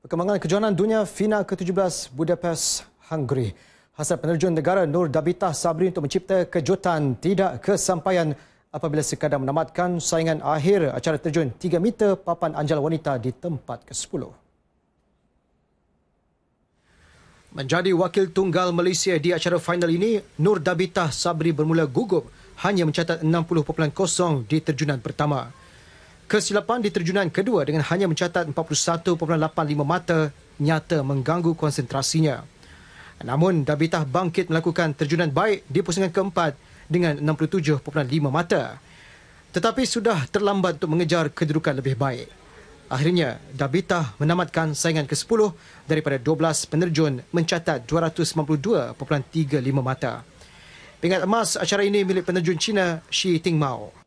Perkembangan kejohanan dunia final ke-17 Budapest, Hungary. Hasil penerjun negara Nur Dabita Sabri untuk mencipta kejutan tidak kesampaian apabila sekadar menamatkan saingan akhir acara terjun 3 meter papan anjal wanita di tempat ke-10. Menjadi wakil tunggal Malaysia di acara final ini, Nur Dabita Sabri bermula gugup hanya mencatat 60.0 di terjunan pertama. Kesilapan di terjunan kedua dengan hanya mencatat 41.85 mata nyata mengganggu konsentrasinya. Namun, Dabitah bangkit melakukan terjunan baik di pusingan keempat dengan 67.5 mata. Tetapi sudah terlambat untuk mengejar kedudukan lebih baik. Akhirnya, Dabitah menamatkan saingan ke-10 daripada 12 penerjun mencatat 292.35 mata. Pingat emas acara ini milik penerjun China Xi Tingmao. Mao.